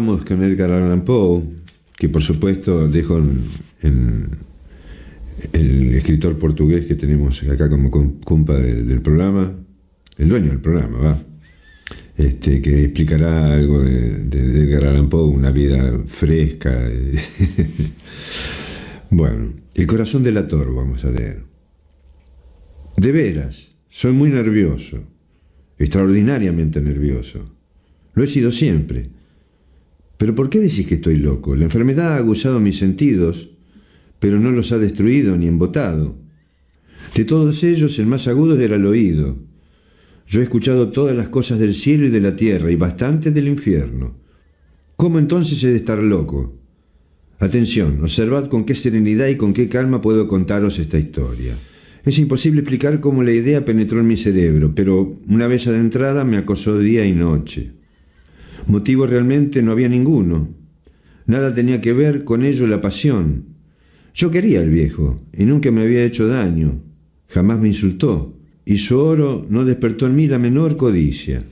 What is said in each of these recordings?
vamos con Edgar Allan Poe, que por supuesto dejo el escritor portugués que tenemos acá como compa del, programa, el dueño del programa, va, este, que explicará algo de, de Edgar Allan Poe, una vida fresca. bueno, El corazón del ator, vamos a leer. De veras, soy muy nervioso, extraordinariamente nervioso. Lo he sido siempre, ¿Pero por qué decís que estoy loco? La enfermedad ha aguzado mis sentidos, pero no los ha destruido ni embotado. De todos ellos, el más agudo era el oído. Yo he escuchado todas las cosas del cielo y de la tierra, y bastante del infierno. ¿Cómo entonces he de estar loco? Atención, observad con qué serenidad y con qué calma puedo contaros esta historia. Es imposible explicar cómo la idea penetró en mi cerebro, pero una vez adentrada me acosó día y noche. Motivo realmente no había ninguno. Nada tenía que ver con ello la pasión. Yo quería al viejo y nunca me había hecho daño. Jamás me insultó y su oro no despertó en mí la menor codicia.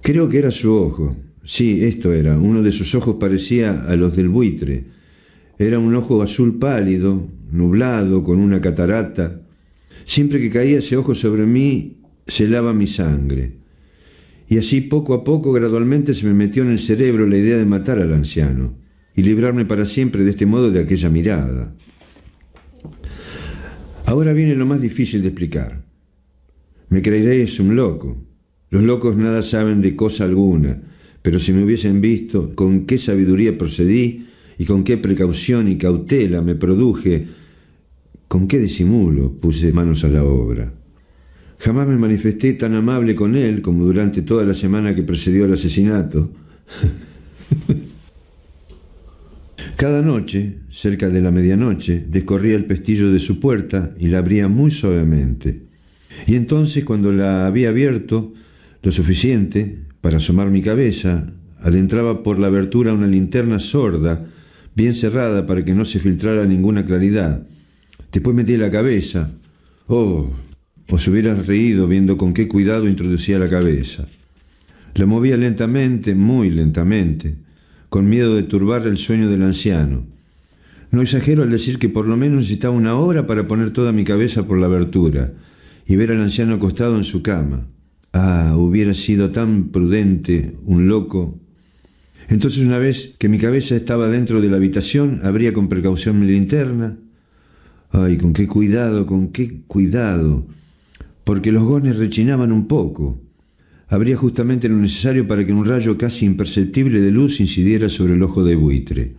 Creo que era su ojo. Sí, esto era. Uno de sus ojos parecía a los del buitre. Era un ojo azul pálido, nublado, con una catarata. Siempre que caía ese ojo sobre mí, se lava mi sangre. Y así poco a poco, gradualmente, se me metió en el cerebro la idea de matar al anciano y librarme para siempre de este modo de aquella mirada. Ahora viene lo más difícil de explicar. Me creeréis un loco. Los locos nada saben de cosa alguna, pero si me hubiesen visto con qué sabiduría procedí y con qué precaución y cautela me produje, con qué disimulo puse manos a la obra. Jamás me manifesté tan amable con él como durante toda la semana que precedió el asesinato. Cada noche, cerca de la medianoche, descorría el pestillo de su puerta y la abría muy suavemente. Y entonces, cuando la había abierto lo suficiente para asomar mi cabeza, adentraba por la abertura una linterna sorda, bien cerrada para que no se filtrara ninguna claridad. Después metí la cabeza. Oh, os pues hubiera reído viendo con qué cuidado introducía la cabeza. La movía lentamente, muy lentamente, con miedo de turbar el sueño del anciano. No exagero al decir que por lo menos necesitaba una hora para poner toda mi cabeza por la abertura y ver al anciano acostado en su cama. Ah, hubiera sido tan prudente, un loco. Entonces una vez que mi cabeza estaba dentro de la habitación, abría con precaución mi linterna. Ay, con qué cuidado, con qué cuidado porque los gones rechinaban un poco. Habría justamente lo necesario para que un rayo casi imperceptible de luz incidiera sobre el ojo de buitre.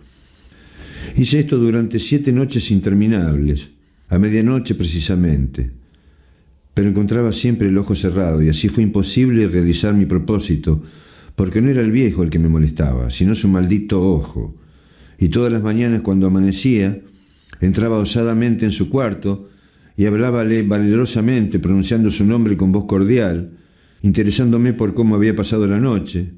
Hice esto durante siete noches interminables, a medianoche precisamente, pero encontraba siempre el ojo cerrado y así fue imposible realizar mi propósito, porque no era el viejo el que me molestaba, sino su maldito ojo. Y todas las mañanas cuando amanecía, entraba osadamente en su cuarto, y hablábale valerosamente, pronunciando su nombre con voz cordial, interesándome por cómo había pasado la noche.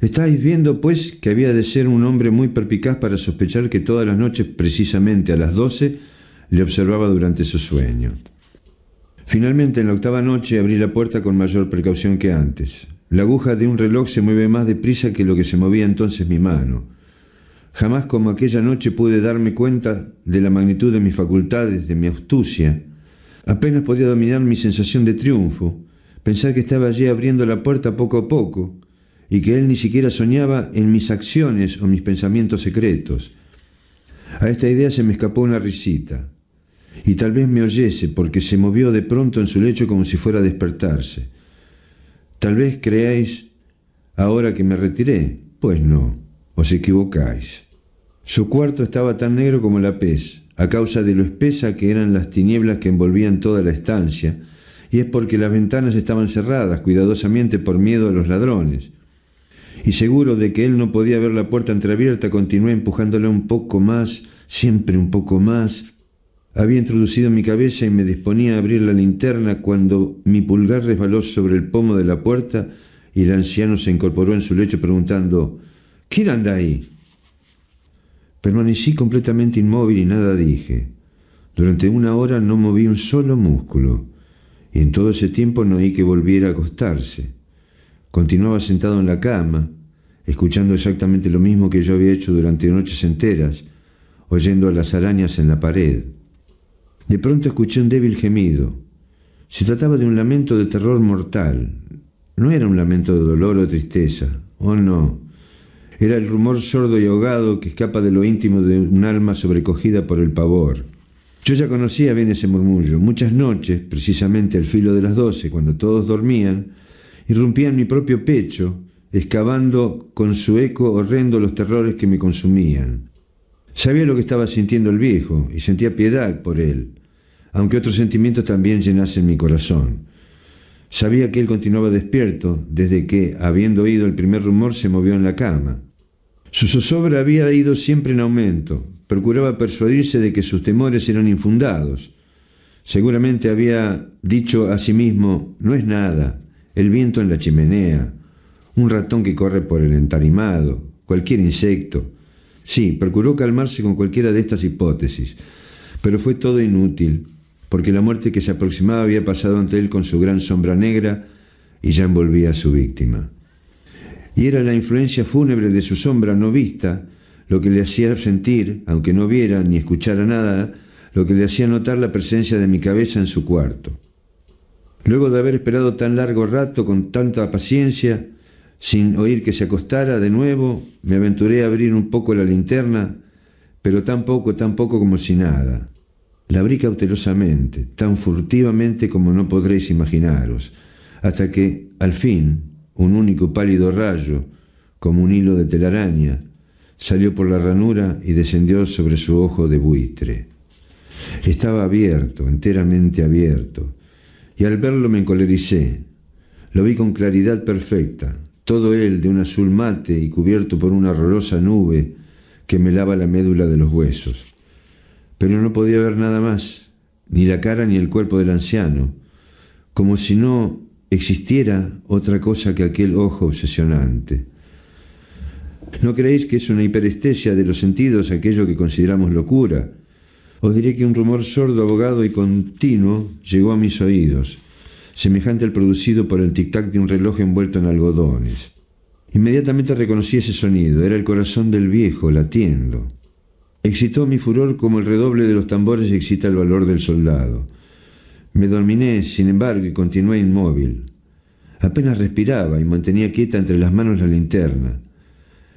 Estáis viendo, pues, que había de ser un hombre muy perpicaz para sospechar que todas las noches, precisamente a las doce, le observaba durante su sueño. Finalmente, en la octava noche, abrí la puerta con mayor precaución que antes. La aguja de un reloj se mueve más deprisa que lo que se movía entonces mi mano. Jamás como aquella noche pude darme cuenta de la magnitud de mis facultades, de mi astucia. Apenas podía dominar mi sensación de triunfo, pensar que estaba allí abriendo la puerta poco a poco, y que él ni siquiera soñaba en mis acciones o mis pensamientos secretos. A esta idea se me escapó una risita, y tal vez me oyese porque se movió de pronto en su lecho como si fuera a despertarse. Tal vez creáis ahora que me retiré, pues no. Os equivocáis. Su cuarto estaba tan negro como la pez, a causa de lo espesa que eran las tinieblas que envolvían toda la estancia, y es porque las ventanas estaban cerradas cuidadosamente por miedo a los ladrones. Y seguro de que él no podía ver la puerta entreabierta, continué empujándola un poco más, siempre un poco más. Había introducido mi cabeza y me disponía a abrir la linterna cuando mi pulgar resbaló sobre el pomo de la puerta y el anciano se incorporó en su lecho preguntando ¿Quién anda ahí. Permanecí completamente inmóvil y nada dije. Durante una hora no moví un solo músculo, y en todo ese tiempo no oí que volviera a acostarse. Continuaba sentado en la cama, escuchando exactamente lo mismo que yo había hecho durante noches enteras, oyendo a las arañas en la pared. De pronto escuché un débil gemido. Se trataba de un lamento de terror mortal. No era un lamento de dolor o tristeza. Oh no. Era el rumor sordo y ahogado que escapa de lo íntimo de un alma sobrecogida por el pavor. Yo ya conocía bien ese murmullo. Muchas noches, precisamente al filo de las doce, cuando todos dormían, irrumpía en mi propio pecho, excavando con su eco horrendo los terrores que me consumían. Sabía lo que estaba sintiendo el viejo y sentía piedad por él, aunque otros sentimientos también llenasen mi corazón. Sabía que él continuaba despierto desde que, habiendo oído el primer rumor, se movió en la cama. Su zozobra había ido siempre en aumento. Procuraba persuadirse de que sus temores eran infundados. Seguramente había dicho a sí mismo, no es nada, el viento en la chimenea, un ratón que corre por el entarimado, cualquier insecto. Sí, procuró calmarse con cualquiera de estas hipótesis, pero fue todo inútil, porque la muerte que se aproximaba había pasado ante él con su gran sombra negra y ya envolvía a su víctima y era la influencia fúnebre de su sombra no vista lo que le hacía sentir, aunque no viera ni escuchara nada, lo que le hacía notar la presencia de mi cabeza en su cuarto. Luego de haber esperado tan largo rato con tanta paciencia, sin oír que se acostara de nuevo, me aventuré a abrir un poco la linterna, pero tan poco, tan poco como si nada. La abrí cautelosamente, tan furtivamente como no podréis imaginaros, hasta que, al fin, un único pálido rayo, como un hilo de telaraña, salió por la ranura y descendió sobre su ojo de buitre. Estaba abierto, enteramente abierto, y al verlo me encolericé. Lo vi con claridad perfecta, todo él de un azul mate y cubierto por una horrorosa nube que me lava la médula de los huesos. Pero no podía ver nada más, ni la cara ni el cuerpo del anciano, como si no existiera otra cosa que aquel ojo obsesionante. ¿No creéis que es una hiperestesia de los sentidos aquello que consideramos locura? Os diré que un rumor sordo, abogado y continuo llegó a mis oídos, semejante al producido por el tic-tac de un reloj envuelto en algodones. Inmediatamente reconocí ese sonido, era el corazón del viejo latiendo. Excitó mi furor como el redoble de los tambores excita el valor del soldado. Me dominé, sin embargo, y continué inmóvil. Apenas respiraba y mantenía quieta entre las manos la linterna.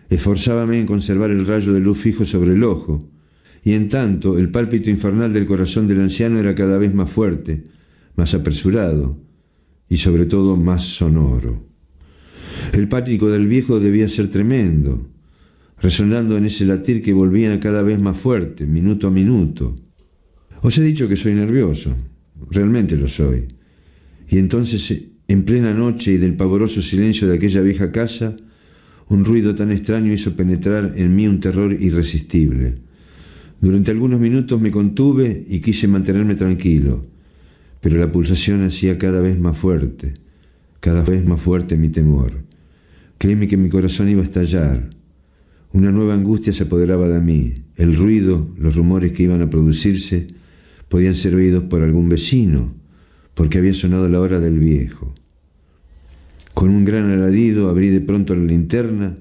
Esforzábame en conservar el rayo de luz fijo sobre el ojo, y en tanto el pálpito infernal del corazón del anciano era cada vez más fuerte, más apresurado y sobre todo más sonoro. El pánico del viejo debía ser tremendo, resonando en ese latir que volvía cada vez más fuerte, minuto a minuto. Os he dicho que soy nervioso realmente lo soy. Y entonces, eh, en plena noche y del pavoroso silencio de aquella vieja casa, un ruido tan extraño hizo penetrar en mí un terror irresistible. Durante algunos minutos me contuve y quise mantenerme tranquilo, pero la pulsación hacía cada vez más fuerte, cada vez más fuerte mi temor. Créeme que mi corazón iba a estallar. Una nueva angustia se apoderaba de mí. El ruido, los rumores que iban a producirse, podían ser oídos por algún vecino, porque había sonado la hora del viejo. Con un gran alarido abrí de pronto la linterna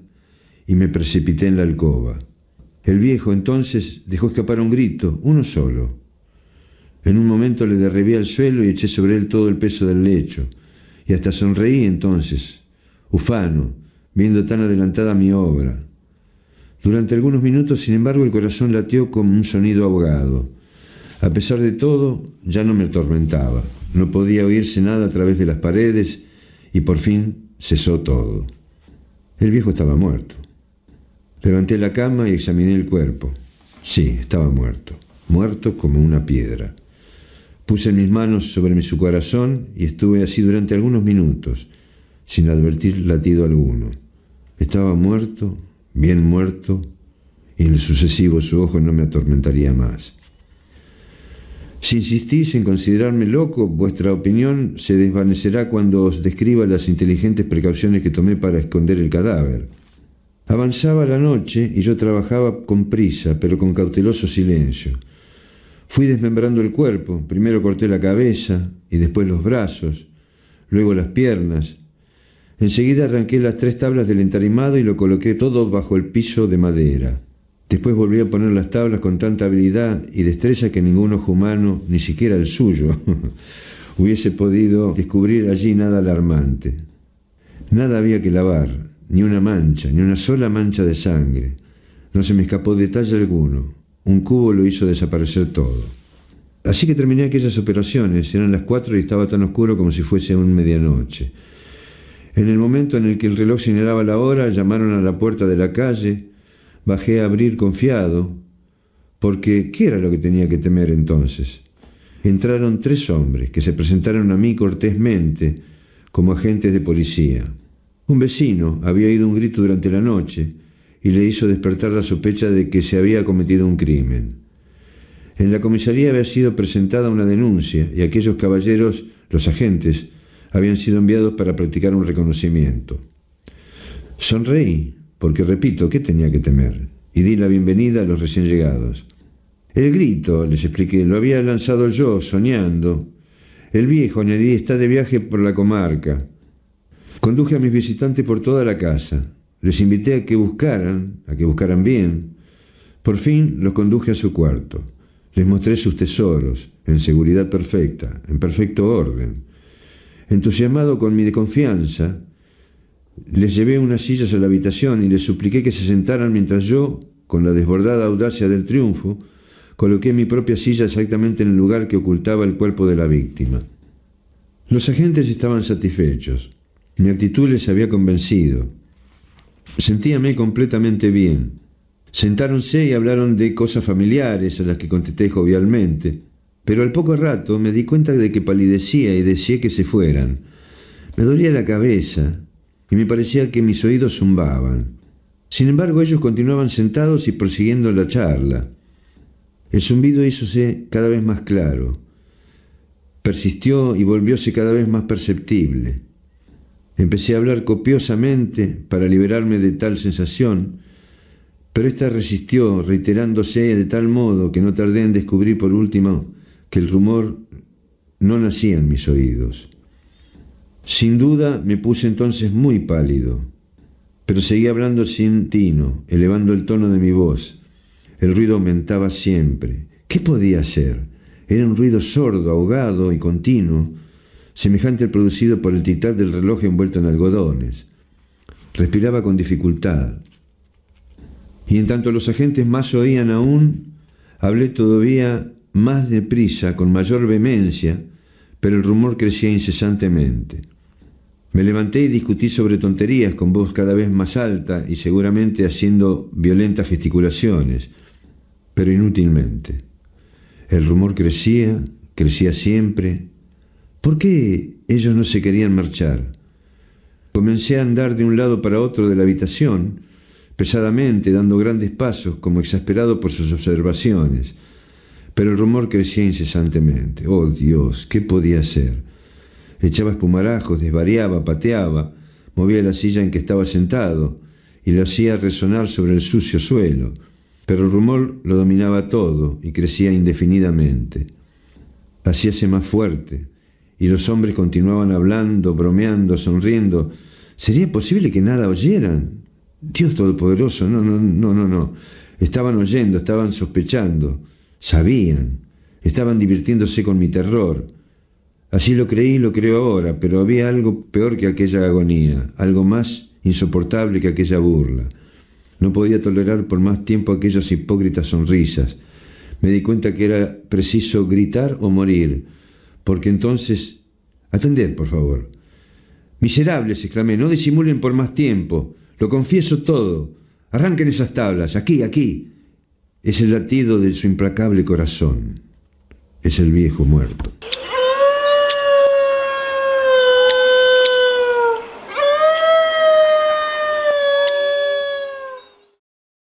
y me precipité en la alcoba. El viejo entonces dejó escapar un grito, uno solo. En un momento le derribé al suelo y eché sobre él todo el peso del lecho, y hasta sonreí entonces, ufano, viendo tan adelantada mi obra. Durante algunos minutos, sin embargo, el corazón latió como un sonido ahogado a pesar de todo, ya no me atormentaba. No podía oírse nada a través de las paredes y por fin cesó todo. El viejo estaba muerto. Levanté la cama y examiné el cuerpo. Sí, estaba muerto. Muerto como una piedra. Puse mis manos sobre su corazón y estuve así durante algunos minutos, sin advertir latido alguno. Estaba muerto, bien muerto, y en el sucesivo su ojo no me atormentaría más. Si insistís en considerarme loco, vuestra opinión se desvanecerá cuando os describa las inteligentes precauciones que tomé para esconder el cadáver. Avanzaba la noche y yo trabajaba con prisa, pero con cauteloso silencio. Fui desmembrando el cuerpo, primero corté la cabeza y después los brazos, luego las piernas. Enseguida arranqué las tres tablas del entarimado y lo coloqué todo bajo el piso de madera. Después volvió a poner las tablas con tanta habilidad y destreza que ningún ojo humano, ni siquiera el suyo, hubiese podido descubrir allí nada alarmante. Nada había que lavar, ni una mancha, ni una sola mancha de sangre. No se me escapó detalle alguno. Un cubo lo hizo desaparecer todo. Así que terminé aquellas operaciones. Eran las cuatro y estaba tan oscuro como si fuese un medianoche. En el momento en el que el reloj señalaba la hora, llamaron a la puerta de la calle bajé a abrir confiado, porque ¿qué era lo que tenía que temer entonces? Entraron tres hombres que se presentaron a mí cortésmente como agentes de policía. Un vecino había oído un grito durante la noche y le hizo despertar la sospecha de que se había cometido un crimen. En la comisaría había sido presentada una denuncia y aquellos caballeros, los agentes, habían sido enviados para practicar un reconocimiento. Sonreí porque repito, ¿qué tenía que temer? Y di la bienvenida a los recién llegados. El grito, les expliqué, lo había lanzado yo, soñando. El viejo, añadí, está de viaje por la comarca. Conduje a mis visitantes por toda la casa. Les invité a que buscaran, a que buscaran bien. Por fin los conduje a su cuarto. Les mostré sus tesoros, en seguridad perfecta, en perfecto orden. Entusiasmado con mi desconfianza, les llevé unas sillas a la habitación y les supliqué que se sentaran mientras yo, con la desbordada audacia del triunfo, coloqué mi propia silla exactamente en el lugar que ocultaba el cuerpo de la víctima. Los agentes estaban satisfechos. Mi actitud les había convencido. Sentíame completamente bien. Sentáronse y hablaron de cosas familiares a las que contesté jovialmente, pero al poco rato me di cuenta de que palidecía y deseé que se fueran. Me dolía la cabeza, y me parecía que mis oídos zumbaban. Sin embargo, ellos continuaban sentados y prosiguiendo la charla. El zumbido hízose cada vez más claro, persistió y volvióse cada vez más perceptible. Empecé a hablar copiosamente para liberarme de tal sensación, pero ésta resistió, reiterándose de tal modo que no tardé en descubrir por último que el rumor no nacía en mis oídos. Sin duda me puse entonces muy pálido, pero seguí hablando sin tino, elevando el tono de mi voz. El ruido aumentaba siempre. ¿Qué podía ser? Era un ruido sordo, ahogado y continuo, semejante al producido por el titán del reloj envuelto en algodones. Respiraba con dificultad. Y en tanto los agentes más oían aún, hablé todavía más deprisa, con mayor vehemencia, pero el rumor crecía incesantemente. Me levanté y discutí sobre tonterías con voz cada vez más alta y seguramente haciendo violentas gesticulaciones, pero inútilmente. El rumor crecía, crecía siempre. ¿Por qué ellos no se querían marchar? Comencé a andar de un lado para otro de la habitación, pesadamente, dando grandes pasos, como exasperado por sus observaciones. Pero el rumor crecía incesantemente. Oh Dios, ¿qué podía hacer? echaba espumarajos, desvariaba, pateaba, movía la silla en que estaba sentado y lo hacía resonar sobre el sucio suelo. Pero el rumor lo dominaba todo y crecía indefinidamente. Hacíase más fuerte y los hombres continuaban hablando, bromeando, sonriendo. ¿Sería posible que nada oyeran? Dios Todopoderoso, no, no, no, no, no. Estaban oyendo, estaban sospechando, sabían, estaban divirtiéndose con mi terror Así lo creí y lo creo ahora, pero había algo peor que aquella agonía, algo más insoportable que aquella burla. No podía tolerar por más tiempo aquellas hipócritas sonrisas. Me di cuenta que era preciso gritar o morir, porque entonces... Atended, por favor. Miserables, exclamé, no disimulen por más tiempo. Lo confieso todo. Arranquen esas tablas, aquí, aquí. Es el latido de su implacable corazón. Es el viejo muerto.